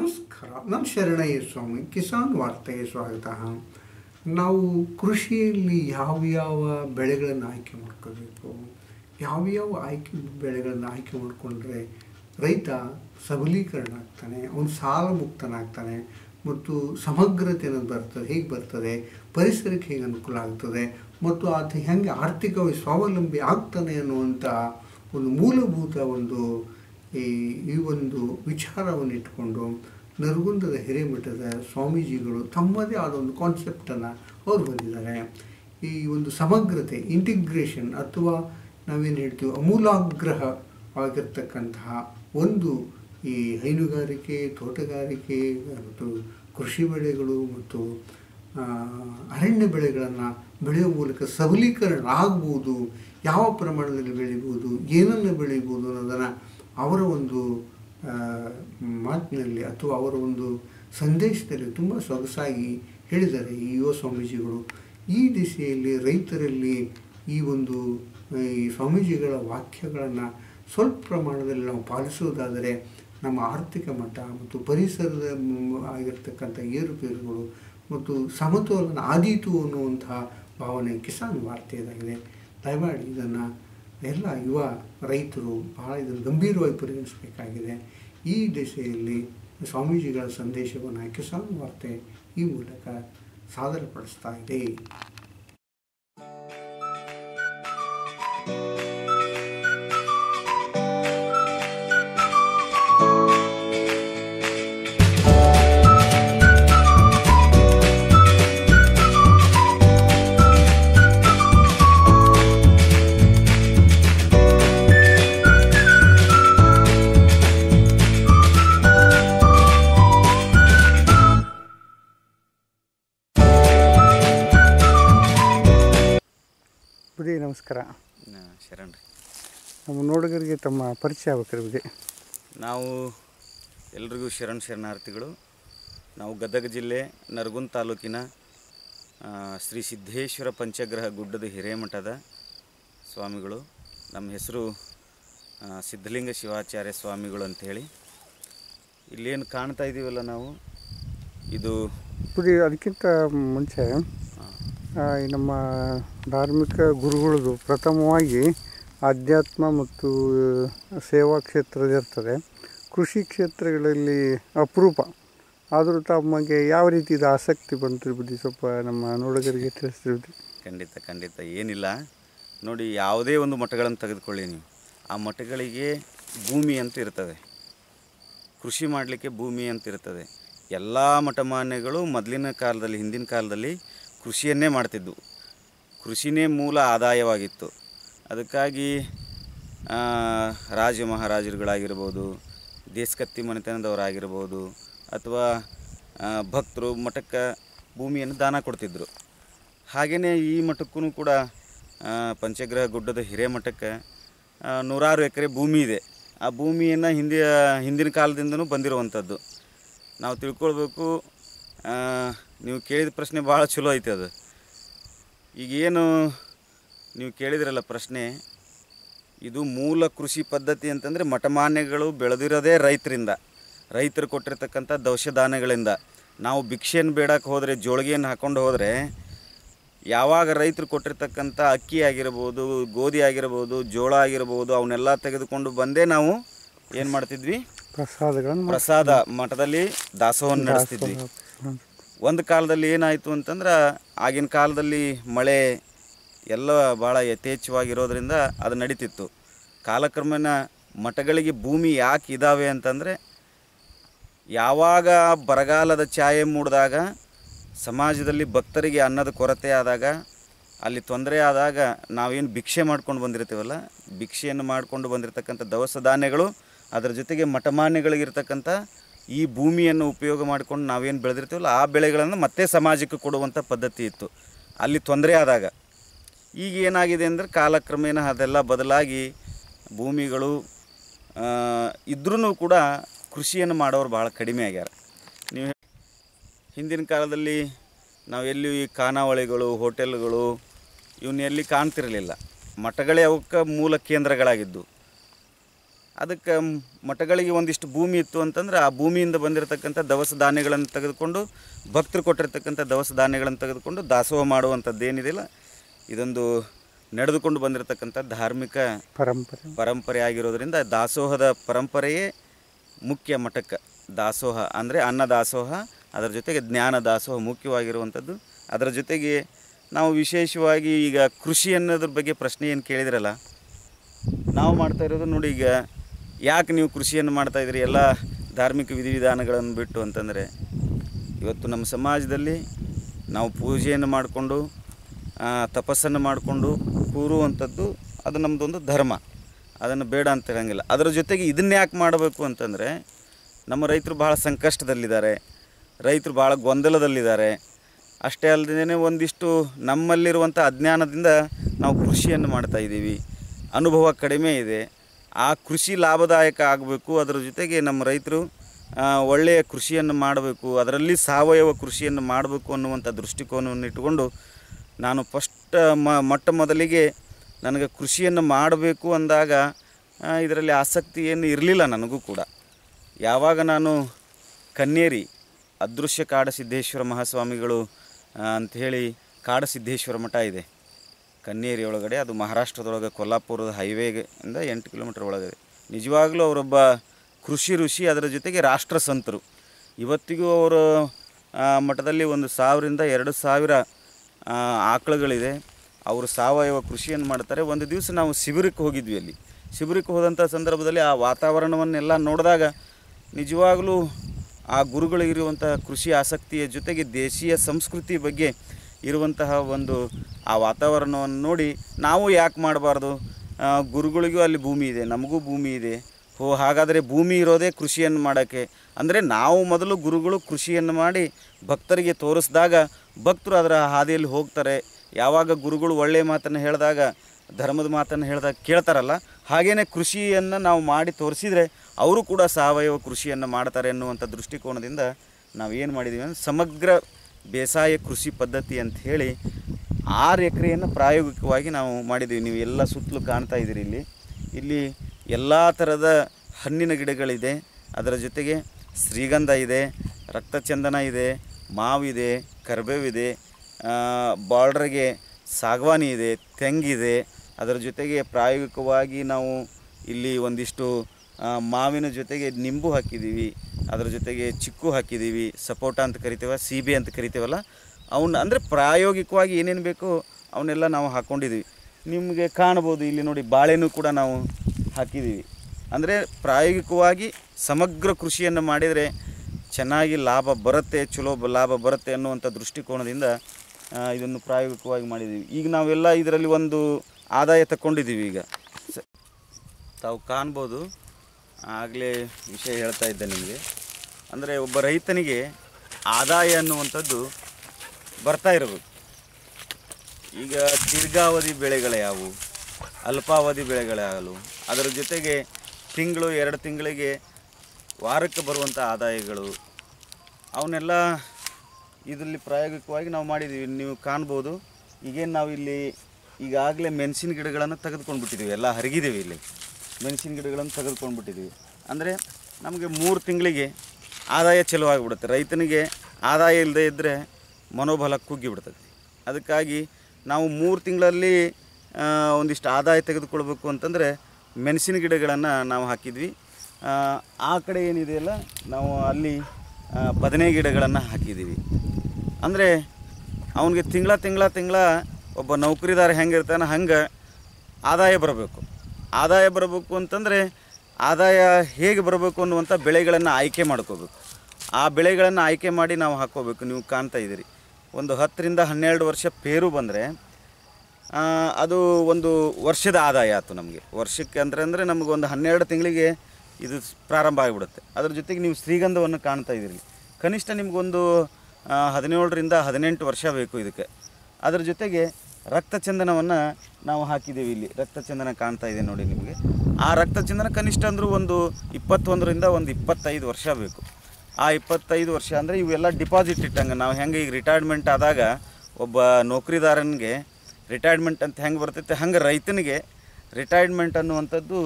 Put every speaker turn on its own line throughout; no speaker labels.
ನಮಸ್ಕಾರ ನನ್ನ ಶರಣಯ್ಯ ಸ್ವಾಮಿ ಕಿಸಾನ್ ವಾರ್ತೆಗೆ ಸ್ವಾಗತ ನಾವು ಕೃಷಿಯಲ್ಲಿ ಯಾವ ಯಾವ ಬೆಳೆಗಳನ್ನು ಆಯ್ಕೆ ಮಾಡ್ಕೋಬೇಕು ಯಾವ್ಯಾವ ಆಯ್ಕೆ ಬೆಳೆಗಳನ್ನು ಆಯ್ಕೆ ಮಾಡಿಕೊಂಡ್ರೆ ರೈತ ಸಬಲೀಕರಣ ಆಗ್ತಾನೆ ಅವನು ಸಾಲ ಮುಕ್ತನಾಗ್ತಾನೆ ಮತ್ತು ಸಮಗ್ರತೆ ಅನ್ನೋದು ಬರ್ತದೆ ಹೇಗೆ ಬರ್ತದೆ ಪರಿಸರಕ್ಕೆ ಹೇಗೆ ಅನುಕೂಲ ಆಗ್ತದೆ ಮತ್ತು ಆತ ಹೆಂಗೆ ಆರ್ಥಿಕವಾಗಿ ಸ್ವಾವಲಂಬಿ ಆಗ್ತಾನೆ ಅನ್ನುವಂಥ ಒಂದು ಮೂಲಭೂತ ಒಂದು ಈ ಈ ಒಂದು ವಿಚಾರವನ್ನು ಇಟ್ಕೊಂಡು ನರಗುಂದದ ಹಿರೇಮಠದ ಸ್ವಾಮೀಜಿಗಳು ತಮ್ಮದೇ ಆದ ಒಂದು ಕಾನ್ಸೆಪ್ಟನ್ನು ಅವರು ಬಂದಿದ್ದಾರೆ ಈ ಒಂದು ಸಮಗ್ರತೆ ಇಂಟಿಗ್ರೇಷನ್ ಅಥವಾ ನಾವೇನು ಹೇಳ್ತೀವಿ ಅಮೂಲಾಗ್ರಹ ಆಗಿರ್ತಕ್ಕಂತಹ ಒಂದು ಈ ಹೈನುಗಾರಿಕೆ ತೋಟಗಾರಿಕೆ ಮತ್ತು ಕೃಷಿ ಬೆಳೆಗಳು ಮತ್ತು ಅರಣ್ಯ ಬೆಳೆಗಳನ್ನು ಬೆಳೆಯುವ ಮೂಲಕ ಸಬಲೀಕರಣ ಆಗ್ಬೋದು ಯಾವ ಪ್ರಮಾಣದಲ್ಲಿ ಬೆಳಿಬೋದು ಏನನ್ನು ಬೆಳಿಬೋದು ಅನ್ನೋದನ್ನು ಅವರ ಒಂದು ಮಾತಿನಲ್ಲಿ ಅಥವಾ ಅವರ ಒಂದು ಸಂದೇಶದಲ್ಲಿ ತುಂಬ ಸೊಗಸಾಗಿ ಹೇಳಿದ್ದಾರೆ ಈ ಯುವ ಸ್ವಾಮೀಜಿಗಳು ಈ ದಿಸೆಯಲ್ಲಿ ರೈತರಲ್ಲಿ ಈ ಒಂದು ಈ ಸ್ವಾಮೀಜಿಗಳ ವಾಕ್ಯಗಳನ್ನು ಸ್ವಲ್ಪ ಪ್ರಮಾಣದಲ್ಲಿ ನಾವು ಪಾಲಿಸುವುದಾದರೆ ನಮ್ಮ ಆರ್ಥಿಕ ಮಟ್ಟ ಮತ್ತು ಪರಿಸರದ ಆಗಿರ್ತಕ್ಕಂಥ ಏರುಪೇರುಗಳು ಮತ್ತು ಸಮತೋಲನ ಆದೀತು ಅನ್ನುವಂತಹ ಭಾವನೆ ಕಿಸಾನ್ ವಾರ್ತೆಯದಾಗಿದೆ ದಯಮಾಡಿ ಇದನ್ನು ಎಲ್ಲ ಯುವ ರೈತರು ಬಹಳ ಇದನ್ನು ಗಂಭೀರವಾಗಿ ಪರಿಗಣಿಸಬೇಕಾಗಿದೆ ಈ ದಿಸೆಯಲ್ಲಿ ಸ್ವಾಮೀಜಿಗಳ ಸಂದೇಶವನ್ನು ಕಿಸಾನ್ ವಾರ್ತೆ ಈ ಮೂಲಕ ಸಾಧನೆಪಡಿಸ್ತಾ ಇದೆ ನಮಸ್ಕಾರ ಶರಣ್ ರೀ ನಮ್ಮ ನೋಡುಗರಿಗೆ ತಮ್ಮ ಪರಿಚಯ ಆಗ್ಬೇಕ್ರಿ ನಾವು
ಎಲ್ರಿಗೂ ಶರಣ್ ಶರಣಾರ್ಥಿಗಳು ನಾವು ಗದಗ ಜಿಲ್ಲೆ ನರಗುಂದ ತಾಲೂಕಿನ ಶ್ರೀ ಸಿದ್ದೇಶ್ವರ ಪಂಚಗ್ರಹ ಗುಡ್ಡದ ಹಿರೇಮಠದ ಸ್ವಾಮಿಗಳು ನಮ್ಮ ಹೆಸರು ಸಿದ್ಧಲಿಂಗ ಶಿವಾಚಾರ್ಯ ಸ್ವಾಮಿಗಳು ಅಂಥೇಳಿ ಇಲ್ಲೇನು ಕಾಣ್ತಾ ಇದ್ದೀವಲ್ಲ ನಾವು ಇದು
ಅದಕ್ಕಿಂತ ಮುಂಚೆ ನಮ್ಮ ಧಾರ್ಮಿಕ ಗುರುಗಳದು ಪ್ರಥಮವಾಗಿ ಆಧ್ಯಾತ್ಮ ಮತ್ತು ಸೇವಾ ಕ್ಷೇತ್ರದಿರ್ತದೆ ಕೃಷಿ ಕ್ಷೇತ್ರಗಳಲ್ಲಿ ಅಪರೂಪ ಆದರೂ ತಮಗೆ ಯಾವ ರೀತಿ ಇದು ಆಸಕ್ತಿ ಬಂತಿರ್ಬೋದು ಸ್ವಲ್ಪ ನಮ್ಮ ನೋಡುಗರಿಗೆ ತಿಳಿಸ್ತಿರ್ಬೋದು
ಖಂಡಿತ ಖಂಡಿತ ಏನಿಲ್ಲ ನೋಡಿ ಯಾವುದೇ ಒಂದು ಮಠಗಳನ್ನು ತೆಗೆದುಕೊಳ್ಳಿ ನೀವು ಆ ಮಠಗಳಿಗೆ ಭೂಮಿ ಅಂತ ಇರ್ತದೆ ಕೃಷಿ ಮಾಡಲಿಕ್ಕೆ ಭೂಮಿ ಅಂತ ಇರ್ತದೆ ಎಲ್ಲ ಮಠಮಾನ್ಯಗಳು ಮೊದಲಿನ ಕಾಲದಲ್ಲಿ ಹಿಂದಿನ ಕಾಲದಲ್ಲಿ ಕೃಷಿಯನ್ನೇ ಮಾಡ್ತಿದ್ದವು ಕೃಷಿನೇ ಮೂಲ ಆದಾಯವಾಗಿತ್ತು ಅದಕ್ಕಾಗಿ ರಾಜ ಮಹಾರಾಜರುಗಳಾಗಿರ್ಬೋದು ದೇಶಕತ್ತಿ ಮನೆತನದವರಾಗಿರ್ಬೋದು ಅಥವಾ ಭಕ್ತರು ಮಠಕ್ಕೆ ಭೂಮಿಯನ್ನು ದಾನ ಕೊಡ್ತಿದ್ದರು ಹಾಗೆಯೇ ಈ ಮಠಕ್ಕೂ ಕೂಡ ಪಂಚಗ್ರಹ ಗುಡ್ಡದ ಮಠಕ್ಕೆ ನೂರಾರು ಎಕರೆ ಭೂಮಿ ಇದೆ ಆ ಭೂಮಿಯನ್ನು ಹಿಂದೆ ಹಿಂದಿನ ಕಾಲದಿಂದನೂ ಬಂದಿರುವಂಥದ್ದು ನಾವು ತಿಳ್ಕೊಳ್ಬೇಕು ನೀವು ಕೇಳಿದ ಪ್ರಶ್ನೆ ಭಾಳ ಚಲೋ ಐತೆ ಅದು ಈಗ ಏನು ನೀವು ಕೇಳಿದ್ರಲ್ಲ ಪ್ರಶ್ನೆ ಇದು ಮೂಲ ಕೃಷಿ ಪದ್ಧತಿ ಅಂತಂದರೆ ಮಠಮಾನ್ಯಗಳು ಬೆಳೆದಿರೋದೇ ರೈತರಿಂದ ರೈತರು ಕೊಟ್ಟಿರ್ತಕ್ಕಂಥ ದವಸಧಾನ್ಯಗಳಿಂದ ನಾವು ಭಿಕ್ಷೆಯನ್ನು ಬೇಡಕ್ಕೆ ಹೋದರೆ ಜೋಳಿಗೆಯನ್ನು ಹಾಕ್ಕೊಂಡು ಹೋದರೆ ಯಾವಾಗ ರೈತರು ಕೊಟ್ಟಿರ್ತಕ್ಕಂಥ ಅಕ್ಕಿ ಆಗಿರ್ಬೋದು ಗೋಧಿ ಆಗಿರ್ಬೋದು ಜೋಳ ಆಗಿರ್ಬೋದು ಅವನ್ನೆಲ್ಲ ತೆಗೆದುಕೊಂಡು ಬಂದೇ ನಾವು ಏನು ಮಾಡ್ತಿದ್ವಿ
ಪ್ರಸಾದಗಳನ್ನು
ಪ್ರಸಾದ ಮಠದಲ್ಲಿ ದಾಸೋಹವನ್ನು ನಡೆಸ್ತಿದ್ವಿ ಒಂದು ಕಾಲದಲ್ಲಿ ಏನಾಯಿತು ಅಂತಂದ್ರೆ ಆಗಿನ ಕಾಲದಲ್ಲಿ ಮಳೆ ಎಲ್ಲ ಭಾಳ ಯಥೇಚ್ಛವಾಗಿರೋದ್ರಿಂದ ಅದು ನಡೀತಿತ್ತು ಕಾಲಕ್ರಮೇಣ ಮಠಗಳಿಗೆ ಭೂಮಿ ಯಾಕೆ ಇದ್ದಾವೆ ಅಂತಂದರೆ ಯಾವಾಗ ಬರಗಾಲದ ಛಾಯೆ ಮೂಡಿದಾಗ ಸಮಾಜದಲ್ಲಿ ಭಕ್ತರಿಗೆ ಅನ್ನದ ಕೊರತೆ ಆದಾಗ ಅಲ್ಲಿ ತೊಂದರೆ ಆದಾಗ ನಾವೇನು ಭಿಕ್ಷೆ ಮಾಡ್ಕೊಂಡು ಬಂದಿರ್ತೀವಲ್ಲ ಭಿಕ್ಷೆಯನ್ನು ಮಾಡಿಕೊಂಡು ಬಂದಿರತಕ್ಕಂಥ ದವಸ ಧಾನ್ಯಗಳು ಅದರ ಜೊತೆಗೆ ಮಠಮಾನ್ಯಗಳಿಗಿರ್ತಕ್ಕಂಥ ಈ ಭೂಮಿಯನ್ನು ಉಪಯೋಗ ಮಾಡ್ಕೊಂಡು ನಾವೇನು ಬೆಳೆದಿರ್ತೀವಲ್ಲ ಆ ಬೆಳೆಗಳನ್ನು ಮತ್ತೆ ಸಮಾಜಕ್ಕೆ ಕೊಡುವಂಥ ಪದ್ಧತಿ ಇತ್ತು ಅಲ್ಲಿ ತೊಂದರೆ ಆದಾಗ ಈಗ ಏನಾಗಿದೆ ಅಂದರೆ ಕಾಲಕ್ರಮೇಣ ಅದೆಲ್ಲ ಬದಲಾಗಿ ಭೂಮಿಗಳು ಇದ್ರೂ ಕೂಡ ಕೃಷಿಯನ್ನು ಮಾಡೋರು ಭಾಳ ಕಡಿಮೆ ಆಗ್ಯಾರ ನೀವು ಹಿಂದಿನ ಕಾಲದಲ್ಲಿ ನಾವು ಈ ಖಾನಾವಳಿಗಳು ಹೋಟೆಲ್ಗಳು ಇವನ್ನೆಲ್ಲಿ ಕಾಣ್ತಿರಲಿಲ್ಲ ಮಠಗಳೇ ಅವಕ್ಕೆ ಮೂಲ ಕೇಂದ್ರಗಳಾಗಿದ್ದು ಅದಕ್ಕೆ ಮಠಗಳಿಗೆ ಒಂದಿಷ್ಟು ಭೂಮಿ ಇತ್ತು ಅಂತಂದ್ರೆ ಆ ಭೂಮಿಯಿಂದ ಬಂದಿರತಕ್ಕಂಥ ದವಸ ಧಾನ್ಯಗಳನ್ನು ತೆಗೆದುಕೊಂಡು ಭಕ್ತರು ಕೊಟ್ಟಿರ್ತಕ್ಕಂಥ ದವಸ ಧಾನ್ಯಗಳನ್ನು ತೆಗೆದುಕೊಂಡು ದಾಸೋಹ ಮಾಡುವಂಥದ್ದು ಏನಿದೆಯಲ್ಲ ಇದೊಂದು ನಡೆದುಕೊಂಡು ಬಂದಿರತಕ್ಕಂಥ ಧಾರ್ಮಿಕ ಪರಂಪರೆ ಪರಂಪರೆ ಆಗಿರೋದರಿಂದ ದಾಸೋಹದ ಪರಂಪರೆಯೇ ಮುಖ್ಯ ಮಠಕ್ಕೆ ದಾಸೋಹ ಅಂದರೆ ಅನ್ನ ದಾಸೋಹ ಅದರ ಜೊತೆಗೆ ಜ್ಞಾನ ದಾಸೋಹ ಮುಖ್ಯವಾಗಿರುವಂಥದ್ದು ಅದರ ಜೊತೆಗೆ ನಾವು ವಿಶೇಷವಾಗಿ ಈಗ ಕೃಷಿ ಅನ್ನೋದ್ರ ಬಗ್ಗೆ ಪ್ರಶ್ನೆ ಏನು ಕೇಳಿದ್ರಲ್ಲ ನಾವು ಮಾಡ್ತಾ ಇರೋದು ನೋಡಿ ಈಗ ಯಾಕೆ ನೀವು ಕೃಷಿಯನ್ನು ಇದ್ರಿ ಎಲ್ಲ ಧಾರ್ಮಿಕ ವಿಧಿವಿಧಾನಗಳನ್ನು ಬಿಟ್ಟು ಅಂತಂದರೆ ಇವತ್ತು ನಮ್ಮ ಸಮಾಜದಲ್ಲಿ ನಾವು ಪೂಜೆಯನ್ನು ಮಾಡಿಕೊಂಡು ತಪಸ್ಸನ್ನು ಮಾಡಿಕೊಂಡು ಕೂರುವಂಥದ್ದು ಅದು ನಮ್ಮದೊಂದು ಧರ್ಮ ಅದನ್ನು ಬೇಡ ಅಂತ ಹೇಳಂಗಿಲ್ಲ ಅದರ ಜೊತೆಗೆ ಇದನ್ನ ಯಾಕೆ ಮಾಡಬೇಕು ಅಂತಂದರೆ ನಮ್ಮ ರೈತರು ಭಾಳ ಸಂಕಷ್ಟದಲ್ಲಿದ್ದಾರೆ ರೈತರು ಭಾಳ ಗೊಂದಲದಲ್ಲಿದ್ದಾರೆ ಅಷ್ಟೇ ಅಲ್ಲದೇ ಒಂದಿಷ್ಟು ನಮ್ಮಲ್ಲಿರುವಂಥ ಅಜ್ಞಾನದಿಂದ ನಾವು ಕೃಷಿಯನ್ನು ಮಾಡ್ತಾಯಿದ್ದೀವಿ ಅನುಭವ ಕಡಿಮೆ ಇದೆ ಆ ಕೃಷಿ ಲಾಭದಾಯಕ ಆಗಬೇಕು ಅದರ ಜೊತೆಗೆ ನಮ್ಮ ರೈತರು ಒಳ್ಳೆಯ ಕೃಷಿಯನ್ನು ಮಾಡಬೇಕು ಅದರಲ್ಲಿ ಸಾವಯವ ಕೃಷಿಯನ್ನು ಮಾಡಬೇಕು ಅನ್ನುವಂಥ ದೃಷ್ಟಿಕೋನವನ್ನು ಇಟ್ಟುಕೊಂಡು ನಾನು ಫಸ್ಟ್ ಮೊಟ್ಟ ಮೊದಲಿಗೆ ನನಗೆ ಕೃಷಿಯನ್ನು ಮಾಡಬೇಕು ಅಂದಾಗ ಇದರಲ್ಲಿ ಆಸಕ್ತಿ ಏನು ಇರಲಿಲ್ಲ ನನಗೂ ಕೂಡ ಯಾವಾಗ ನಾನು ಕನ್ನೇರಿ ಅದೃಶ್ಯ ಕಾಡಸಿದ್ದೇಶ್ವರ ಮಹಾಸ್ವಾಮಿಗಳು ಅಂಥೇಳಿ ಕಾಡಸಿದ್ದೇಶ್ವರ ಮಠ ಇದೆ ಕನ್ನೇರಿ ಒಳಗಡೆ ಅದು ಮಹಾರಾಷ್ಟ್ರದೊಳಗೆ ಕೊಲ್ಲಾಪುರದ ಹೈವೇಗೆ ಇಂದ ಎಂಟು ಕಿಲೋಮೀಟ್ರ್ ಒಳಗಡೆ ನಿಜವಾಗ್ಲೂ ಅವರೊಬ್ಬ ಕೃಷಿ ಋಷಿ ಅದರ ಜೊತೆಗೆ ರಾಷ್ಟ್ರ ಸಂತರು ಇವತ್ತಿಗೂ ಅವರು ಮಠದಲ್ಲಿ ಒಂದು ಸಾವಿರದಿಂದ ಎರಡು ಸಾವಿರ ಆಕಳುಗಳಿದೆ ಅವರು ಸಾವಯವ ಕೃಷಿಯನ್ನು ಮಾಡ್ತಾರೆ ಒಂದು ದಿವಸ ನಾವು ಶಿಬಿರಕ್ಕೆ ಹೋಗಿದ್ವಿ ಅಲ್ಲಿ ಶಿಬಿರಕ್ಕೆ ಹೋದಂಥ ಸಂದರ್ಭದಲ್ಲಿ ಆ ವಾತಾವರಣವನ್ನೆಲ್ಲ ನೋಡಿದಾಗ ನಿಜವಾಗಲೂ ಆ ಗುರುಗಳಿಗಿರುವಂಥ ಕೃಷಿ ಆಸಕ್ತಿಯ ಜೊತೆಗೆ ದೇಶೀಯ ಸಂಸ್ಕೃತಿ ಬಗ್ಗೆ ಇರುವಂತಹ ಒಂದು ಆ ವಾತಾವರಣವನ್ನು ನೋಡಿ ನಾವು ಯಾಕೆ ಮಾಡಬಾರ್ದು ಗುರುಗಳಿಗೂ ಅಲ್ಲಿ ಭೂಮಿ ಇದೆ ನಮಗೂ ಭೂಮಿ ಇದೆ ಹೋ ಹಾಗಾದರೆ ಭೂಮಿ ಇರೋದೇ ಕೃಷಿಯನ್ನು ಮಾಡೋಕ್ಕೆ ಅಂದರೆ ನಾವು ಮೊದಲು ಗುರುಗಳು ಕೃಷಿಯನ್ನು ಮಾಡಿ ಭಕ್ತರಿಗೆ ತೋರಿಸಿದಾಗ ಭಕ್ತರು ಅದರ ಹಾದಿಯಲ್ಲಿ ಹೋಗ್ತಾರೆ ಯಾವಾಗ ಗುರುಗಳು ಒಳ್ಳೆಯ ಮಾತನ್ನು ಹೇಳಿದಾಗ ಧರ್ಮದ ಮಾತನ್ನು ಹೇಳಿದಾಗ ಕೇಳ್ತಾರಲ್ಲ ಹಾಗೇ ಕೃಷಿಯನ್ನು ನಾವು ಮಾಡಿ ತೋರಿಸಿದರೆ ಅವರು ಕೂಡ ಸಾವಯವ ಕೃಷಿಯನ್ನು ಮಾಡ್ತಾರೆ ಅನ್ನುವಂಥ ದೃಷ್ಟಿಕೋನದಿಂದ ನಾವು ಏನು ಮಾಡಿದ್ದೀವಿ ಅಂದರೆ ಸಮಗ್ರ ಬೇಸಾಯ ಕೃಷಿ ಪದ್ಧತಿ ಅಂತ ಹೇಳಿ ಆರು ಎಕರೆಯನ್ನು ಪ್ರಾಯೋಗಿಕವಾಗಿ ನಾವು ಮಾಡಿದ್ದೀವಿ ನೀವು ಎಲ್ಲ ಸುತ್ತಲೂ ಕಾಣ್ತಾ ಇದ್ದೀರಿ ಇಲ್ಲಿ ಇಲ್ಲಿ ಎಲ್ಲ ಥರದ ಹಣ್ಣಿನ ಗಿಡಗಳಿದೆ ಅದರ ಜೊತೆಗೆ ಶ್ರೀಗಂಧ ಇದೆ ರಕ್ತಚಂದನ ಇದೆ ಮಾವಿದೆ ಕರ್ಬೇವಿದೆ ಬಾರ್ಡ್ರಿಗೆ ಸಾಗವಾನಿ ಇದೆ ತೆಂಗಿದೆ ಅದರ ಜೊತೆಗೆ ಪ್ರಾಯೋಗಿಕವಾಗಿ ನಾವು ಇಲ್ಲಿ ಒಂದಿಷ್ಟು ಮಾವಿನ ಜೊತೆಗೆ ನಿಂಬು ಹಾಕಿದ್ದೀವಿ ಅದರ ಜೊತೆಗೆ ಚಿಕ್ಕು ಹಾಕಿದ್ದೀವಿ ಸಪೋಟ ಅಂತ ಕರಿತೀವ ಸೀಬೆ ಅಂತ ಕರಿತೀವಲ್ಲ ಅವನ್ನ ಅಂದರೆ ಪ್ರಾಯೋಗಿಕವಾಗಿ ಏನೇನು ಬೇಕು ಅವನ್ನೆಲ್ಲ ನಾವು ಹಾಕ್ಕೊಂಡಿದ್ದೀವಿ ನಿಮಗೆ ಕಾಣ್ಬೋದು ಇಲ್ಲಿ ನೋಡಿ ಬಾಳೆನೂ ಕೂಡ ನಾವು ಹಾಕಿದ್ದೀವಿ ಅಂದರೆ ಪ್ರಾಯೋಗಿಕವಾಗಿ ಸಮಗ್ರ ಕೃಷಿಯನ್ನು ಮಾಡಿದರೆ ಚೆನ್ನಾಗಿ ಲಾಭ ಬರುತ್ತೆ ಚಲೋ ಲಾಭ ಬರುತ್ತೆ ಅನ್ನುವಂಥ ದೃಷ್ಟಿಕೋನದಿಂದ ಇದನ್ನು ಪ್ರಾಯೋಗಿಕವಾಗಿ ಮಾಡಿದ್ದೀವಿ ಈಗ ನಾವೆಲ್ಲ ಇದರಲ್ಲಿ ಒಂದು ಆದಾಯ ತಗೊಂಡಿದ್ದೀವಿ ಈಗ ತಾವು ಕಾಣ್ಬೋದು ಆಗಲೇ ವಿಷಯ ಹೇಳ್ತಾ ಇದ್ದೆ ನಿಮಗೆ ಅಂದರೆ ಒಬ್ಬ ರೈತನಿಗೆ ಆದಾಯ ಅನ್ನುವಂಥದ್ದು ಬರ್ತಾ ಇರಬೇಕು ಈಗ ದೀರ್ಘಾವಧಿ ಬೆಳೆಗಳು ಯಾವುವು ಅಲ್ಪಾವಧಿ ಬೆಳೆಗಳು ಅದರ ಜೊತೆಗೆ ತಿಂಗಳು ಎರಡು ತಿಂಗಳಿಗೆ ವಾರಕ್ಕೆ ಬರುವಂಥ ಆದಾಯಗಳು ಅವನ್ನೆಲ್ಲ ಇದರಲ್ಲಿ ಪ್ರಾಯೋಗಿಕವಾಗಿ ನಾವು ಮಾಡಿದ್ದೀವಿ ನೀವು ಕಾಣ್ಬೋದು ಈಗೇನು ನಾವು ಇಲ್ಲಿ ಈಗಾಗಲೇ ಮೆಣಸಿನ ಗಿಡಗಳನ್ನು ತೆಗೆದುಕೊಂಡು ಬಿಟ್ಟಿದ್ದೀವಿ ಎಲ್ಲ ಹರಿಗಿದ್ದೀವಿ ಇಲ್ಲಿ ಮೆಣಸಿನ ಗಿಡಗಳನ್ನು ತೆಗೆದುಕೊಂಡು ಬಿಟ್ಟಿದ್ದೀವಿ ಅಂದರೆ ನಮಗೆ ಮೂರು ತಿಂಗಳಿಗೆ ಆದಾಯ ಚಲೋ ಆಗಿಬಿಡುತ್ತೆ ರೈತನಿಗೆ ಆದಾಯ ಇಲ್ಲದೆ ಇದ್ದರೆ ಮನೋಬಲ ಕುಗ್ಗಿಬಿಡ್ತದೆ ಅದಕ್ಕಾಗಿ ನಾವು ಮೂರು ತಿಂಗಳಲ್ಲಿ ಒಂದಿಷ್ಟು ಆದಾಯ ತೆಗೆದುಕೊಳ್ಬೇಕು ಅಂತಂದರೆ ಮೆಣಸಿನ ಗಿಡಗಳನ್ನು ನಾವು ಹಾಕಿದ್ವಿ ಆ ಕಡೆ ಏನಿದೆಯಲ್ಲ ನಾವು ಅಲ್ಲಿ ಬದನೆ ಗಿಡಗಳನ್ನು ಹಾಕಿದ್ದೀವಿ ಅಂದರೆ ಅವನಿಗೆ ತಿಂಗಳ ತಿಂಗಳ ತಿಂಗಳ ಒಬ್ಬ ನೌಕರಿದಾರ ಹೆಂಗಿರ್ತಾನೆ ಹಂಗೆ ಆದಾಯ ಬರಬೇಕು ಆದಾಯ ಬರಬೇಕು ಅಂತಂದರೆ ಆದಾಯ ಹೇಗೆ ಬರಬೇಕು ಅನ್ನುವಂಥ ಬೆಳೆಗಳನ್ನು ಆಯ್ಕೆ ಮಾಡ್ಕೋಬೇಕು ಆ ಬೆಳೆಗಳನ್ನು ಆಯ್ಕೆ ಮಾಡಿ ನಾವು ಹಾಕ್ಕೋಬೇಕು ನೀವು ಕಾಣ್ತಾ ಇದ್ದೀರಿ ಒಂದು ಹತ್ತರಿಂದ ಹನ್ನೆರಡು ವರ್ಷ ಪೇರು ಬಂದರೆ ಅದು ಒಂದು ವರ್ಷದ ಆದಾಯ ಆಯಿತು ನಮಗೆ ವರ್ಷಕ್ಕೆ ಅಂದರೆ ಅಂದರೆ ನಮಗೊಂದು ಹನ್ನೆರಡು ತಿಂಗಳಿಗೆ ಇದು ಪ್ರಾರಂಭ ಆಗಿಬಿಡುತ್ತೆ ಅದ್ರ ಜೊತೆಗೆ ನೀವು ಶ್ರೀಗಂಧವನ್ನು ಕಾಣ್ತಾ ಇದ್ದೀರಿ ಕನಿಷ್ಠ ನಿಮಗೊಂದು ಹದಿನೇಳರಿಂದ ಹದಿನೆಂಟು ವರ್ಷ ಬೇಕು ಇದಕ್ಕೆ ಅದ್ರ ಜೊತೆಗೆ ರಕ್ತ ಚಂದನವನ್ನು ನಾವು ಹಾಕಿದ್ದೇವೆ ಇಲ್ಲಿ ರಕ್ತ ಚಂದನ ಕಾಣ್ತಾ ಇದೆ ನೋಡಿ ನಿಮಗೆ ಆ ರಕ್ತ ಚಂದನ ಕನಿಷ್ಠ ಅಂದರೂ ಒಂದು ಇಪ್ಪತ್ತೊಂದರಿಂದ ಒಂದು ಇಪ್ಪತ್ತೈದು ವರ್ಷ ಬೇಕು ಆ ಇಪ್ಪತ್ತೈದು ವರ್ಷ ಅಂದರೆ ಇವೆಲ್ಲ ಡಿಪಾಸಿಟ್ ಇಟ್ಟಂಗೆ ನಾವು ಹೆಂಗೆ ಈಗ ರಿಟೈರ್ಮೆಂಟ್ ಆದಾಗ ಒಬ್ಬ ನೌಕರಿದಾರನಿಗೆ ರಿಟೈರ್ಮೆಂಟ್ ಅಂತ ಹೆಂಗೆ ಬರ್ತೈತೆ ಹಂಗೆ ರೈತನಿಗೆ ರಿಟೈರ್ಮೆಂಟ್ ಅನ್ನುವಂಥದ್ದು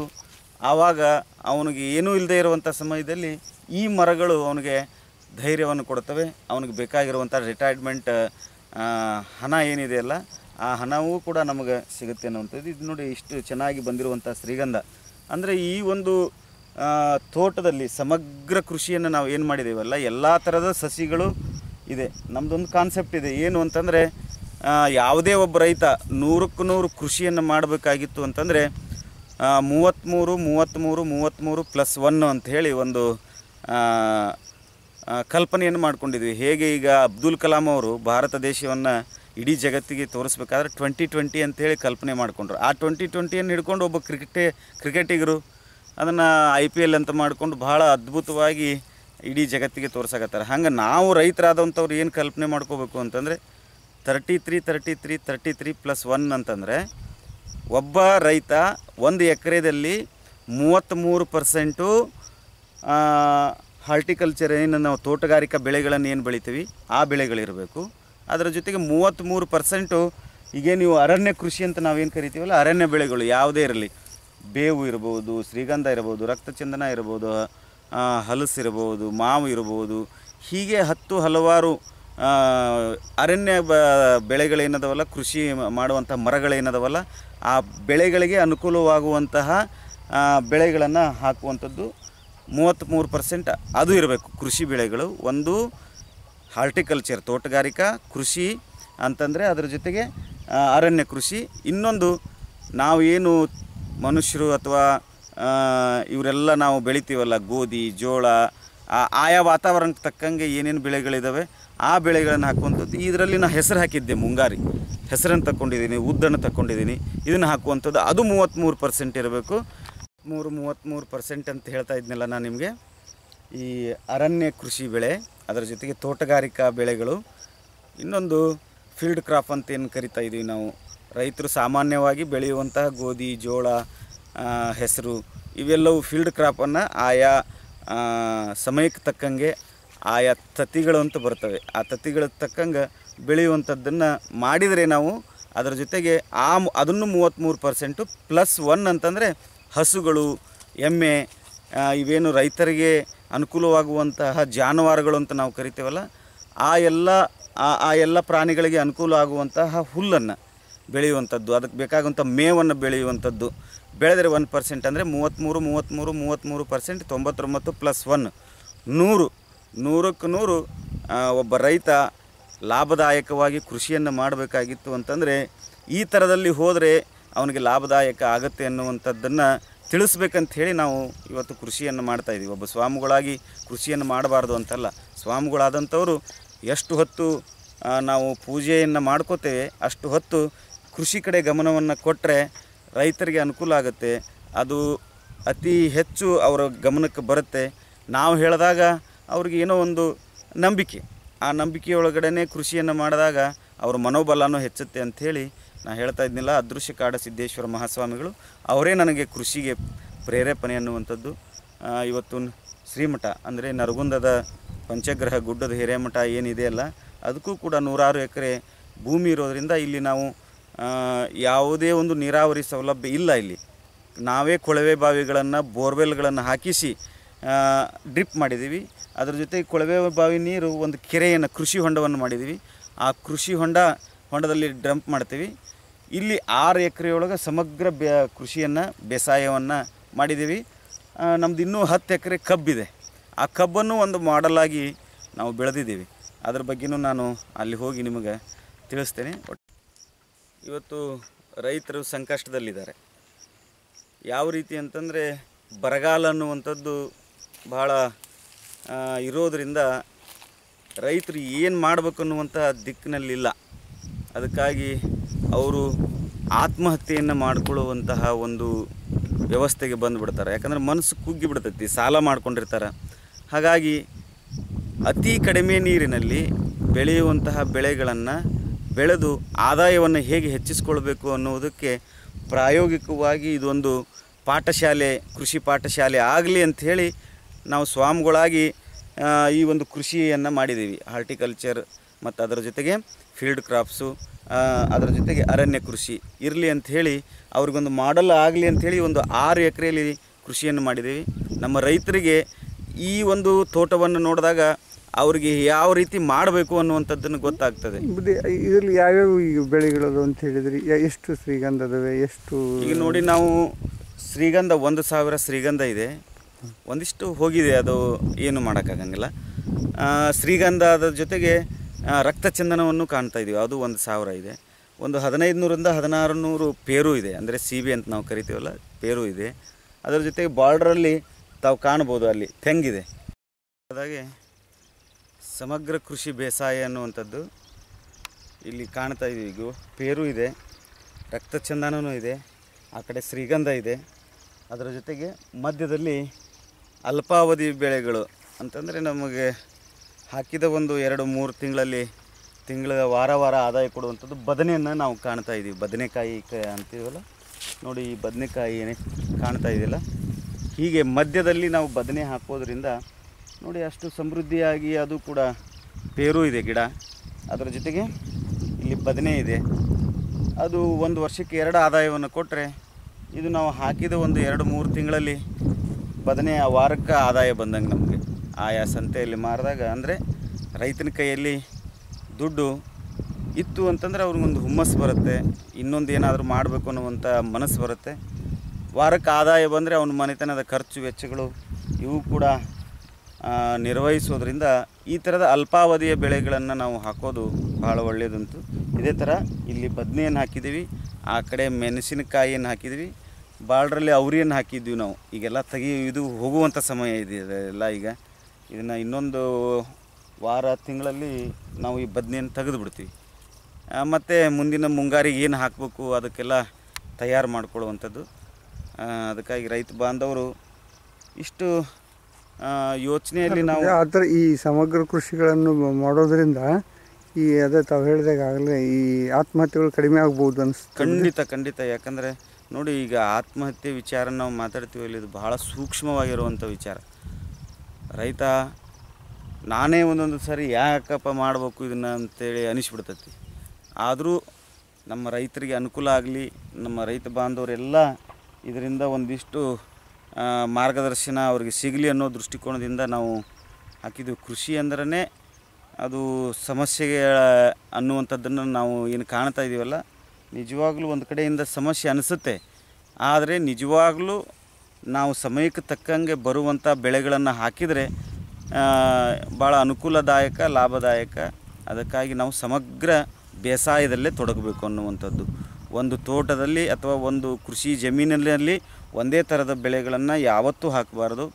ಆವಾಗ ಅವನಿಗೆ ಏನೂ ಇಲ್ಲದೆ ಇರುವಂಥ ಸಮಯದಲ್ಲಿ ಈ ಮರಗಳು ಅವನಿಗೆ ಧೈರ್ಯವನ್ನು ಕೊಡ್ತವೆ ಅವನಿಗೆ ಬೇಕಾಗಿರುವಂಥ ರಿಟೈರ್ಮೆಂಟ್ ಹಣ ಏನಿದೆಯಲ್ಲ ಆ ಹಣವೂ ಕೂಡ ನಮಗೆ ಸಿಗುತ್ತೆ ಅನ್ನುವಂಥದ್ದು ಇದು ನೋಡಿ ಇಷ್ಟು ಚೆನ್ನಾಗಿ ಬಂದಿರುವಂಥ ಶ್ರೀಗಂಧ ಅಂದರೆ ಈ ಒಂದು ತೋಟದಲ್ಲಿ ಸಮಗ್ರ ಕೃಷಿಯನ್ನು ನಾವು ಏನು ಮಾಡಿದ್ದೇವಲ್ಲ ಎಲ್ಲ ಥರದ ಸಸಿಗಳು ಇದೆ ನಮ್ಮದೊಂದು ಕಾನ್ಸೆಪ್ಟ್ ಇದೆ ಏನು ಅಂತಂದರೆ ಯಾವುದೇ ಒಬ್ಬ ರೈತ ನೂರಕ್ಕೆ ನೂರು ಕೃಷಿಯನ್ನು ಮಾಡಬೇಕಾಗಿತ್ತು ಅಂತಂದರೆ ಮೂವತ್ತ್ಮೂರು ಮೂವತ್ತ್ಮೂರು ಮೂವತ್ತ್ಮೂರು ಪ್ಲಸ್ ಒನ್ನು ಅಂಥೇಳಿ ಒಂದು ಕಲ್ಪನೆಯನ್ನು ಮಾಡಿಕೊಂಡಿದ್ವಿ ಹೇಗೆ ಈಗ ಅಬ್ದುಲ್ ಕಲಾಂ ಅವರು ಭಾರತ ದೇಶವನ್ನು ಇಡೀ ಜಗತ್ತಿಗೆ ತೋರಿಸ್ಬೇಕಾದ್ರೆ ಟ್ವೆಂಟಿ ಟ್ವೆಂಟಿ ಅಂತೇಳಿ ಕಲ್ಪನೆ ಮಾಡಿಕೊಂಡ್ರು ಆ ಟ್ವೆಂಟಿ ಟ್ವೆಂಟಿಯನ್ನು ಹಿಡ್ಕೊಂಡು ಒಬ್ಬ ಕ್ರಿಕೆಟೇ ಕ್ರಿಕೆಟಿಗರು ಅದನ್ನು ಐ ಪಿ ಎಲ್ ಅಂತ ಮಾಡಿಕೊಂಡು ಭಾಳ ಅದ್ಭುತವಾಗಿ ಇಡೀ ಜಗತ್ತಿಗೆ ತೋರ್ಸಕತ್ತಾರೆ ಹಂಗೆ ನಾವು ರೈತರಾದಂಥವ್ರು ಏನು ಕಲ್ಪನೆ ಮಾಡ್ಕೋಬೇಕು ಅಂತಂದರೆ thirty three thirty three thirty three plus one ಅಂತಂದರೆ ಒಬ್ಬ ರೈತ ಒಂದು ಎಕರೆದಲ್ಲಿ ಮೂವತ್ತ್ಮೂರು ಪರ್ಸೆಂಟು ಹಾರ್ಟಿಕಲ್ಚರ್ ಏನು ನಾವು ತೋಟಗಾರಿಕಾ ಬೆಳೆಗಳನ್ನು ಏನು ಬೆಳಿತೀವಿ ಆ ಬೆಳೆಗಳಿರಬೇಕು ಅದರ ಜೊತೆಗೆ ಮೂವತ್ತ್ಮೂರು ಪರ್ಸೆಂಟು ಈಗೇ ನೀವು ಅರಣ್ಯ ಕೃಷಿ ಅಂತ ನಾವೇನು ಕರಿತೀವಲ್ಲ ಅರಣ್ಯ ಬೆಳೆಗಳು ಯಾವುದೇ ಇರಲಿ ಬೇವು ಇರ್ಬೋದು ಶ್ರೀಗಂಧ ಇರ್ಬೋದು ರಕ್ತಚಂದನ ಇರ್ಬೋದು ಹಲಸು ಇರ್ಬೋದು ಮಾವು ಇರ್ಬೋದು ಹೀಗೆ ಹತ್ತು ಹಲವಾರು ಅರಣ್ಯ ಬ ಬೆಳೆಗಳೇನದವಲ್ಲ ಕೃಷಿ ಮಾಡುವಂಥ ಮರಗಳೇನದವಲ್ಲ ಆ ಬೆಳೆಗಳಿಗೆ ಅನುಕೂಲವಾಗುವಂತಹ ಬೆಳೆಗಳನ್ನು ಹಾಕುವಂಥದ್ದು ಮೂವತ್ತ್ಮೂರು ಪರ್ಸೆಂಟ್ ಅದು ಇರಬೇಕು ಕೃಷಿ ಬೆಳೆಗಳು ಒಂದು ಹಾರ್ಟಿಕಲ್ಚರ್ ತೋಟಗಾರಿಕಾ ಕೃಷಿ ಅಂತಂದರೆ ಅದರ ಜೊತೆಗೆ ಅರಣ್ಯ ಕೃಷಿ ಇನ್ನೊಂದು ನಾವು ಏನು ಮನುಷ್ಯರು ಅಥವಾ ಇವರೆಲ್ಲ ನಾವು ಬೆಳಿತೀವಲ್ಲ ಗೋಧಿ ಜೋಳ ಆಯಾ ವಾತಾವರಣಕ್ಕೆ ತಕ್ಕಂಗೆ ಏನೇನು ಬೆಳೆಗಳಿದ್ದಾವೆ ಆ ಬೆಳೆಗಳನ್ನು ಹಾಕುವಂಥದ್ದು ಇದರಲ್ಲಿ ನಾನು ಹೆಸರು ಹಾಕಿದ್ದೆ ಮುಂಗಾರಿ ಹೆಸರನ್ನು ತಗೊಂಡಿದ್ದೀನಿ ಉದ್ದನ್ನು ತಗೊಂಡಿದ್ದೀನಿ ಇದನ್ನು ಹಾಕುವಂಥದ್ದು ಅದು ಮೂವತ್ತ್ಮೂರು ಪರ್ಸೆಂಟ್ ಇರಬೇಕು ಮೂರು ಮೂವತ್ತ್ಮೂರು ಪರ್ಸೆಂಟ್ ಅಂತ ಹೇಳ್ತಾ ಇದ್ನಲ್ಲ ನಾನು ನಿಮಗೆ ಈ ಅರಣ್ಯ ಕೃಷಿ ಬೆಳೆ ಅದರ ಜೊತೆಗೆ ತೋಟಗಾರಿಕಾ ಬೆಳೆಗಳು ಇನ್ನೊಂದು ಫೀಲ್ಡ್ ಕ್ರಾಪ್ ಅಂತ ಏನು ಕರಿತಾ ಇದ್ದೀವಿ ನಾವು ರೈತರು ಸಾಮಾನ್ಯವಾಗಿ ಬೆಳೆಯುವಂತಹ ಗೋಧಿ ಜೋಳ ಹೆಸರು ಇವೆಲ್ಲವೂ ಫೀಲ್ಡ್ ಕ್ರಾಪನ್ನು ಆಯಾ ಸಮಯಕ್ಕೆ ತಕ್ಕಂಗೆ ಆಯಾ ತತ್ತಿಗಳು ಅಂತ ಬರ್ತವೆ ಆ ತತ್ತಿಗಳ ತಕ್ಕಂಗೆ ಬೆಳೆಯುವಂಥದ್ದನ್ನು ಮಾಡಿದರೆ ನಾವು ಅದರ ಜೊತೆಗೆ ಆ ಅದನ್ನು ಮೂವತ್ತ್ಮೂರು ಪರ್ಸೆಂಟು ಪ್ಲಸ್ ಒನ್ ಅಂತಂದರೆ ಹಸುಗಳು ಎಮ್ಮೆ ಇವೇನು ರೈತರಿಗೆ ಅನುಕೂಲವಾಗುವಂತಹ ಜಾನುವಾರುಗಳು ಅಂತ ನಾವು ಕರಿತೇವಲ್ಲ ಆ ಎಲ್ಲ ಆ ಎಲ್ಲ ಪ್ರಾಣಿಗಳಿಗೆ ಅನುಕೂಲ ಆಗುವಂತಹ ಹುಲ್ಲನ್ನು ಬೆಳೆಯುವಂಥದ್ದು ಅದಕ್ಕೆ ಬೇಕಾಗುವಂಥ ಮೇವನ್ನು ಬೆಳೆಯುವಂಥದ್ದು ಬೆಳೆದರೆ ಒನ್ ಪರ್ಸೆಂಟ್ ಅಂದರೆ ಮೂವತ್ತ್ಮೂರು ಮೂವತ್ತ್ಮೂರು ಮೂವತ್ತ್ಮೂರು ಪರ್ಸೆಂಟ್ ತೊಂಬತ್ತೊಂಬತ್ತು ಪ್ಲಸ್ ಒನ್ ನೂರು ನೂರಕ್ಕೆ ನೂರು ಒಬ್ಬ ರೈತ ಲಾಭದಾಯಕವಾಗಿ ಕೃಷಿಯನ್ನು ಮಾಡಬೇಕಾಗಿತ್ತು ಅಂತಂದರೆ ಈ ಥರದಲ್ಲಿ ಹೋದರೆ ಅವನಿಗೆ ಲಾಭದಾಯಕ ಆಗುತ್ತೆ ಅನ್ನುವಂಥದ್ದನ್ನು ತಿಳಿಸ್ಬೇಕಂಥೇಳಿ ನಾವು ಇವತ್ತು ಕೃಷಿಯನ್ನು ಮಾಡ್ತಾ ಇದ್ದೀವಿ ಒಬ್ಬ ಸ್ವಾಮಿಗಳಾಗಿ ಕೃಷಿಯನ್ನು ಮಾಡಬಾರ್ದು ಅಂತಲ್ಲ ಸ್ವಾಮಿಗಳಾದಂಥವರು ಎಷ್ಟು ಹೊತ್ತು ನಾವು ಪೂಜೆಯನ್ನು ಮಾಡ್ಕೋತೇವೆ ಅಷ್ಟು ಹೊತ್ತು ಕೃಷಿ ಕಡೆ ಗಮನವನ್ನು ಕೊಟ್ಟರೆ ರೈತರಿಗೆ ಅನುಕೂಲ ಆಗುತ್ತೆ ಅದು ಅತಿ ಹೆಚ್ಚು ಅವರ ಗಮನಕ್ಕೆ ಬರುತ್ತೆ ನಾವು ಹೇಳಿದಾಗ ಅವ್ರಿಗೆ ಏನೋ ಒಂದು ನಂಬಿಕೆ ಆ ನಂಬಿಕೆಯೊಳಗಡೆ ಕೃಷಿಯನ್ನು ಮಾಡಿದಾಗ ಅವರ ಮನೋಬಲನೂ ಹೆಚ್ಚುತ್ತೆ ಅಂಥೇಳಿ ನಾನು ಹೇಳ್ತಾ ಇದ್ನಿಲ್ಲ ಅದೃಶ್ಯ ಕಾಡ ಸಿದ್ದೇಶ್ವರ ಮಹಾಸ್ವಾಮಿಗಳು ಅವರೇ ನನಗೆ ಕೃಷಿಗೆ ಪ್ರೇರೇಪಣೆ ಅನ್ನುವಂಥದ್ದು ಇವತ್ತು ಶ್ರೀಮಠ ಅಂದರೆ ನರಗುಂದದ ಪಂಚಗ್ರಹ ಗುಡ್ಡದ ಹಿರೇಮಠ ಏನಿದೆಯಲ್ಲ ಅದಕ್ಕೂ ಕೂಡ ನೂರಾರು ಎಕರೆ ಭೂಮಿ ಇರೋದರಿಂದ ಇಲ್ಲಿ ನಾವು ಯಾವುದೇ ಒಂದು ನೀರಾವರಿ ಸೌಲಭ್ಯ ಇಲ್ಲ ಇಲ್ಲಿ ನಾವೇ ಕೊಳವೆ ಬಾವಿಗಳನ್ನು ಬೋರ್ವೆಲ್ಗಳನ್ನು ಹಾಕಿಸಿ ಡ್ರಿಪ್ ಮಾಡಿದ್ದೀವಿ ಅದರ ಜೊತೆ ಕೊಳವೆ ಬಾವಿ ನೀರು ಒಂದು ಕೆರೆಯನ್ನು ಕೃಷಿ ಹೊಂಡವನ್ನು ಮಾಡಿದ್ದೀವಿ ಆ ಕೃಷಿ ಹೊಂಡ ಹೊಂಡದಲ್ಲಿ ಡ್ರಂಪ್ ಮಾಡ್ತೀವಿ ಇಲ್ಲಿ ಆರು ಎಕರೆಯೊಳಗೆ ಸಮಗ್ರ ಬೆ ಕೃಷಿಯನ್ನು ಬೇಸಾಯವನ್ನು ಮಾಡಿದ್ದೀವಿ ನಮ್ಮದು ಇನ್ನೂ ಹತ್ತು ಎಕರೆ ಕಬ್ಬಿದೆ ಆ ಕಬ್ಬನ್ನು ಒಂದು ಮಾಡಲಾಗಿ ನಾವು ಬೆಳೆದಿದ್ದೀವಿ ಅದ್ರ ಬಗ್ಗೆ ನಾನು ಅಲ್ಲಿ ಹೋಗಿ ನಿಮಗೆ ತಿಳಿಸ್ತೇನೆ ಇವತ್ತು ರೈತರು ಸಂಕಷ್ಟದಲ್ಲಿದ್ದಾರೆ ಯಾವ ರೀತಿ ಅಂತಂದರೆ ಬರಗಾಲ ಅನ್ನುವಂಥದ್ದು ಭಾಳ ಇರೋದರಿಂದ ರೈತರು ಏನು ಮಾಡಬೇಕು ಅನ್ನುವಂಥ ದಿಕ್ಕಿನಲ್ಲಿಲ್ಲ ಅದಕ್ಕಾಗಿ ಅವರು ಆತ್ಮಹತ್ಯೆಯನ್ನು ಮಾಡಿಕೊಳ್ಳುವಂತಹ ಒಂದು ವ್ಯವಸ್ಥೆಗೆ ಬಂದುಬಿಡ್ತಾರೆ ಯಾಕಂದರೆ ಮನಸ್ಸು ಕುಗ್ಗಿ ಬಿಡ್ತೈತಿ ಸಾಲ ಮಾಡ್ಕೊಂಡಿರ್ತಾರೆ ಹಾಗಾಗಿ ಅತಿ ಕಡಿಮೆ ನೀರಿನಲ್ಲಿ ಬೆಳೆಯುವಂತಹ ಬೆಳೆಗಳನ್ನು ಬೆಳೆದು ಆದಾಯವನ್ನು ಹೇಗೆ ಹೆಚ್ಚಿಸ್ಕೊಳ್ಬೇಕು ಅನ್ನುವುದಕ್ಕೆ ಪ್ರಾಯೋಗಿಕವಾಗಿ ಇದೊಂದು ಪಾಠಶಾಲೆ ಕೃಷಿ ಪಾಠಶಾಲೆ ಆಗಲಿ ಅಂಥೇಳಿ ನಾವು ಸ್ವಾಮಿಗಳಾಗಿ ಈ ಒಂದು ಕೃಷಿಯನ್ನು ಮಾಡಿದ್ದೀವಿ ಹಾರ್ಟಿಕಲ್ಚರ್ ಮತ್ತು ಅದರ ಜೊತೆಗೆ ಫೀಲ್ಡ್ ಕ್ರಾಪ್ಸು ಅದರ ಜೊತೆಗೆ ಅರಣ್ಯ ಕೃಷಿ ಇರಲಿ ಅಂಥೇಳಿ ಅವ್ರಿಗೊಂದು ಮಾಡಲ್ ಆಗಲಿ ಅಂಥೇಳಿ ಒಂದು ಆರು ಎಕರೆಯಲ್ಲಿ ಕೃಷಿಯನ್ನು ಮಾಡಿದ್ದೀವಿ ನಮ್ಮ ರೈತರಿಗೆ ಈ ಒಂದು ತೋಟವನ್ನು ನೋಡಿದಾಗ ಅವ್ರಿಗೆ ಯಾವ ರೀತಿ ಮಾಡಬೇಕು ಅನ್ನುವಂಥದ್ದನ್ನು ಗೊತ್ತಾಗ್ತದೆ
ಇದರಲ್ಲಿ ಯಾವ್ಯಾವ ಈಗ ಬೆಳೆಗಳದು ಅಂತ ಹೇಳಿದ್ರಿ ಎಷ್ಟು ಶ್ರೀಗಂಧದವೆ ಎಷ್ಟು ಈಗ ನೋಡಿ ನಾವು
ಶ್ರೀಗಂಧ ಒಂದು ಸಾವಿರ ಶ್ರೀಗಂಧ ಇದೆ ಒಂದಿಷ್ಟು ಹೋಗಿದೆ ಅದು ಏನು ಮಾಡೋಕ್ಕಾಗಂಗಿಲ್ಲ ಶ್ರೀಗಂಧ ಅದರ ಜೊತೆಗೆ ರಕ್ತ ಚಂದನವನ್ನು ಕಾಣ್ತಾ ಇದ್ದೀವಿ ಅದು ಒಂದು ಸಾವಿರ ಇದೆ ಒಂದು ಹದಿನೈದು ನೂರಿಂದ ಹದಿನಾರು ನೂರು ಪೇರು ಇದೆ ಅಂದರೆ ಸಿ ಬಿ ಅಂತ ನಾವು ಕರಿತೀವಲ್ಲ ಪೇರು ಇದೆ ಅದರ ಜೊತೆಗೆ ಬಾರ್ಡ್ರಲ್ಲಿ ತಾವು ಕಾಣ್ಬೋದು ಅಲ್ಲಿ ತೆಂಗಿದೆ ಅದಾಗೆ ಸಮಗ್ರ ಕೃಷಿ ಬೇಸಾಯ ಅನ್ನುವಂಥದ್ದು ಇಲ್ಲಿ ಕಾಣ್ತಾ ಇದೀವಿ ಈಗ ಪೇರು ಇದೆ ರಕ್ತ ಚಂದನೂ ಇದೆ ಆ ಕಡೆ ಶ್ರೀಗಂಧ ಇದೆ ಅದರ ಜೊತೆಗೆ ಮಧ್ಯದಲ್ಲಿ ಅಲ್ಪಾವಧಿ ಬೆಳೆಗಳು ಅಂತಂದರೆ ನಮಗೆ ಹಾಕಿದ ಒಂದು ಎರಡು ಮೂರು ತಿಂಗಳಲ್ಲಿ ತಿಂಗಳ ವಾರ ವಾರ ಆದಾಯ ಕೊಡುವಂಥದ್ದು ಬದನೆಯನ್ನು ನಾವು ಕಾಣ್ತಾ ಇದ್ದೀವಿ ಬದನೆಕಾಯಿ ಅಂತೀವಲ್ಲ ನೋಡಿ ಈ ಬದನೆಕಾಯಿ ಕಾಣ್ತಾ ಇದೆಯಲ್ಲ ಹೀಗೆ ಮಧ್ಯದಲ್ಲಿ ನಾವು ಬದನೆ ಹಾಕೋದ್ರಿಂದ ನೋಡಿ ಅಷ್ಟು ಸಮೃದ್ಧಿಯಾಗಿ ಅದು ಕೂಡ ಪೇರು ಇದೆ ಗಿಡ ಅದರ ಜೊತೆಗೆ ಇಲ್ಲಿ ಬದನೆ ಇದೆ ಅದು ಒಂದು ವರ್ಷಕ್ಕೆ ಎರಡು ಆದಾಯವನ್ನು ಕೊಟ್ಟರೆ ಇದು ನಾವು ಹಾಕಿದ ಒಂದು ಎರಡು ಮೂರು ತಿಂಗಳಲ್ಲಿ ಬದನೆ ವಾರಕ್ಕೆ ಆದಾಯ ಬಂದಂಗೆ ನಮಗೆ ಆಯಾ ಸಂತೆಯಲ್ಲಿ ಮಾರಿದಾಗ ಅಂದರೆ ರೈತನ ಕೈಯಲ್ಲಿ ದುಡ್ಡು ಇತ್ತು ಅಂತಂದರೆ ಅವ್ರಿಗೊಂದು ಹುಮ್ಮಸ್ಸು ಬರುತ್ತೆ ಇನ್ನೊಂದು ಏನಾದರೂ ಮಾಡಬೇಕು ಅನ್ನುವಂಥ ಮನಸ್ಸು ಬರುತ್ತೆ ವಾರಕ್ಕೆ ಆದಾಯ ಬಂದರೆ ಅವನ ಮನೆತನದ ಖರ್ಚು ವೆಚ್ಚಗಳು ಇವು ಕೂಡ ನಿರ್ವಹಿಸೋದ್ರಿಂದ ಈ ಥರದ ಅಲ್ಪಾವಧಿಯ ಬೆಳೆಗಳನ್ನು ನಾವು ಹಾಕೋದು ಬಹಳ ಒಳ್ಳೆಯದಂತು ಇದೇ ಥರ ಇಲ್ಲಿ ಬದನೆಯನ್ನು ಹಾಕಿದ್ದೀವಿ ಆ ಕಡೆ ಮೆಣಸಿನಕಾಯಿಯನ್ನು ಹಾಕಿದ್ವಿ ಬಾಳ್ರಲ್ಲಿ ಅವರಿಯನ್ನು ಹಾಕಿದ್ವಿ ನಾವು ಈಗೆಲ್ಲ ತೆಗಿ ಇದು ಹೋಗುವಂಥ ಸಮಯ ಇದೆ ಈಗ ಇದನ್ನು ಇನ್ನೊಂದು ವಾರ ತಿಂಗಳಲ್ಲಿ ನಾವು ಈ ಬದನೆಯನ್ನು ತೆಗೆದು ಬಿಡ್ತೀವಿ ಮತ್ತು ಮುಂದಿನ ಮುಂಗಾರಿಗೆ ಏನು ಹಾಕಬೇಕು ಅದಕ್ಕೆಲ್ಲ ತಯಾರು ಮಾಡಿಕೊಳ್ಳುವಂಥದ್ದು ಅದಕ್ಕಾಗಿ ರೈತ ಬಾಂಧವರು ಇಷ್ಟು ಯೋಚನೆಯಲ್ಲಿ ನಾವು ಆ ಥರ
ಈ ಸಮಗ್ರ ಕೃಷಿಗಳನ್ನು ಮಾಡೋದರಿಂದ ಈ ಅದೇ ತಾವು ಹೇಳಿದಾಗ ಆಗಲೇ ಈ ಆತ್ಮಹತ್ಯೆಗಳು ಕಡಿಮೆ ಆಗ್ಬೋದು ಅನ್ಸ್ ಖಂಡಿತ
ಖಂಡಿತ ಯಾಕಂದರೆ ನೋಡಿ ಈಗ ಆತ್ಮಹತ್ಯೆ ವಿಚಾರ ನಾವು ಮಾತಾಡ್ತೀವಿ ಇಲ್ಲಿ ಇದು ಬಹಳ ಸೂಕ್ಷ್ಮವಾಗಿರುವಂಥ ವಿಚಾರ ರೈತ ನಾನೇ ಒಂದೊಂದು ಸಾರಿ ಯಾಕಪ್ಪ ಮಾಡಬೇಕು ಇದನ್ನು ಅಂತೇಳಿ ಅನಿಸ್ಬಿಡ್ತೈತಿ ಆದರೂ ನಮ್ಮ ರೈತರಿಗೆ ಅನುಕೂಲ ಆಗಲಿ ನಮ್ಮ ರೈತ ಬಾಂಧವರೆಲ್ಲ ಇದರಿಂದ ಒಂದಿಷ್ಟು ಮಾರ್ಗದರ್ಶನ ಅವ್ರಿಗೆ ಸಿಗಲಿ ಅನ್ನೋ ದೃಷ್ಟಿಕೋನದಿಂದ ನಾವು ಹಾಕಿದ್ದು ಕೃಷಿ ಅಂದ್ರೇ ಅದು ಸಮಸ್ಯೆಗೆ ಅನ್ನುವಂಥದ್ದನ್ನು ನಾವು ಏನು ಕಾಣ್ತಾ ಇದ್ದೀವಲ್ಲ ನಿಜವಾಗ್ಲೂ ಒಂದು ಕಡೆಯಿಂದ ಸಮಸ್ಯೆ ಅನಿಸುತ್ತೆ ಆದರೆ ನಿಜವಾಗ್ಲೂ ನಾವು ಸಮಯಕ್ಕೆ ತಕ್ಕಂಗೆ ಬರುವಂಥ ಬೆಳೆಗಳನ್ನು ಹಾಕಿದರೆ ಭಾಳ ಅನುಕೂಲದಾಯಕ ಲಾಭದಾಯಕ ಅದಕ್ಕಾಗಿ ನಾವು ಸಮಗ್ರ ಬೇಸಾಯದಲ್ಲೇ ತೊಡಗಬೇಕು ಅನ್ನುವಂಥದ್ದು ಒಂದು ತೋಟದಲ್ಲಿ ಅಥವಾ ಒಂದು ಕೃಷಿ ಜಮೀನಿನಲ್ಲಿ ಒಂದೇ ಥರದ ಬೆಳೆಗಳನ್ನು ಯಾವತ್ತೂ ಹಾಕಬಾರ್ದು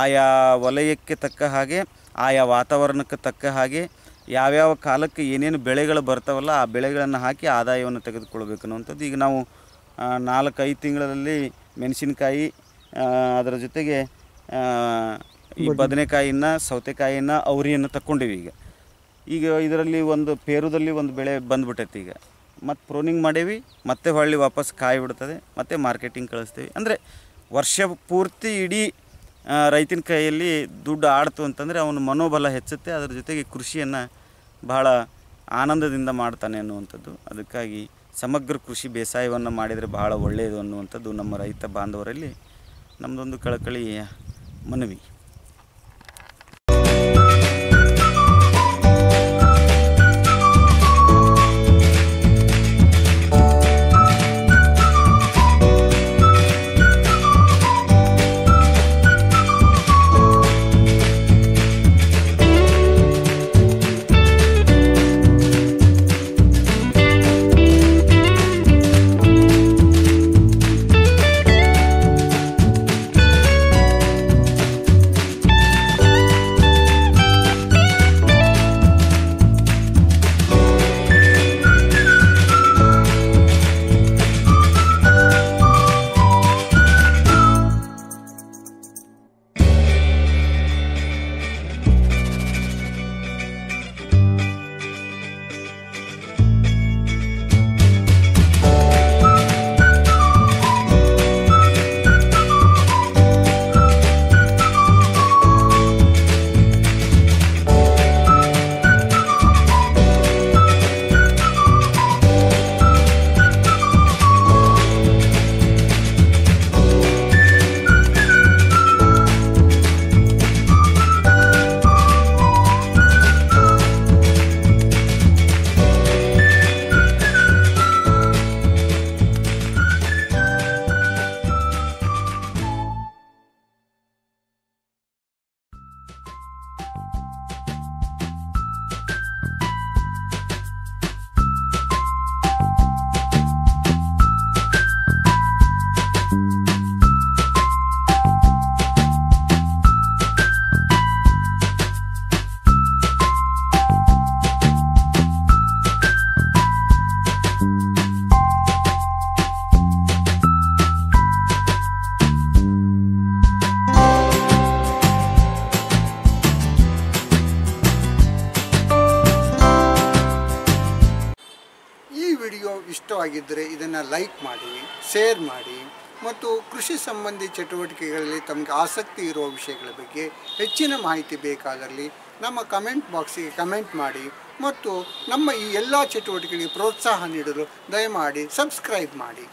ಆಯಾ ವಲಯಕ್ಕೆ ತಕ್ಕ ಹಾಗೆ ಆಯಾ ವಾತಾವರಣಕ್ಕೆ ತಕ್ಕ ಹಾಗೆ ಯಾವ್ಯಾವ ಕಾಲಕ್ಕೆ ಏನೇನು ಬೆಳೆಗಳು ಬರ್ತಾವಲ್ಲ ಆ ಬೆಳೆಗಳನ್ನು ಹಾಕಿ ಆದಾಯವನ್ನು ತೆಗೆದುಕೊಳ್ಬೇಕು ಅನ್ನುವಂಥದ್ದು ಈಗ ನಾವು ನಾಲ್ಕೈದು ತಿಂಗಳಲ್ಲಿ ಮೆಣಸಿನಕಾಯಿ ಅದರ ಜೊತೆಗೆ ಈ ಬದನೆಕಾಯಿನ ಸೌತೆಕಾಯಿನ ಅವರಿಯನ್ನು ತಕ್ಕೊಂಡಿವಿ ಈಗ ಈಗ ಇದರಲ್ಲಿ ಒಂದು ಪೇರುದಲ್ಲಿ ಒಂದು ಬೆಳೆ ಬಂದ್ಬಿಟ್ಟೈತಿ ಈಗ ಮತ್ತು ಪ್ರೋನಿಂಗ್ ಮಾಡೇವಿ ಮತ್ತೆ ಹೊಳ್ಳಿ ವಾಪಸ್ ಕಾಯಿ ಬಿಡ್ತದೆ ಮತ್ತೆ ಮಾರ್ಕೆಟಿಂಗ್ ಕಳಿಸ್ತೀವಿ ಅಂದರೆ ವರ್ಷ ಪೂರ್ತಿ ಇಡೀ ರೈತನ ಕೈಯಲ್ಲಿ ದುಡ್ಡು ಆಡ್ತು ಅಂತಂದರೆ ಅವನ ಮನೋಬಲ ಹೆಚ್ಚುತ್ತೆ ಅದರ ಜೊತೆಗೆ ಕೃಷಿಯನ್ನು ಬಹಳ ಆನಂದದಿಂದ ಮಾಡ್ತಾನೆ ಅನ್ನುವಂಥದ್ದು ಅದಕ್ಕಾಗಿ ಸಮಗ್ರ ಕೃಷಿ ಬೇಸಾಯವನ್ನು ಮಾಡಿದರೆ ಬಹಳ ಒಳ್ಳೆಯದು ಅನ್ನುವಂಥದ್ದು ನಮ್ಮ ರೈತ ಬಾಂಧವರಲ್ಲಿ ನಮ್ಮದೊಂದು ಕಳಕಳಿಯ ಮನವಿ
ಲೈಕ್ ಮಾಡಿ ಶೇರ್ ಮಾಡಿ ಮತ್ತು ಕೃಷಿ ಸಂಬಂಧಿ ಚಟುವಟಿಕೆಗಳಲ್ಲಿ ತಮಗೆ ಆಸಕ್ತಿ ಇರುವ ವಿಷಯಗಳ ಬಗ್ಗೆ ಹೆಚ್ಚಿನ ಮಾಹಿತಿ ಬೇಕಾದಲ್ಲಿ ನಮ್ಮ ಕಮೆಂಟ್ ಬಾಕ್ಸಿಗೆ ಕಮೆಂಟ್ ಮಾಡಿ ಮತ್ತು ನಮ್ಮ ಈ ಎಲ್ಲ ಚಟುವಟಿಕೆಗಳಿಗೆ ಪ್ರೋತ್ಸಾಹ ನೀಡಲು ದಯಮಾಡಿ ಸಬ್ಸ್ಕ್ರೈಬ್ ಮಾಡಿ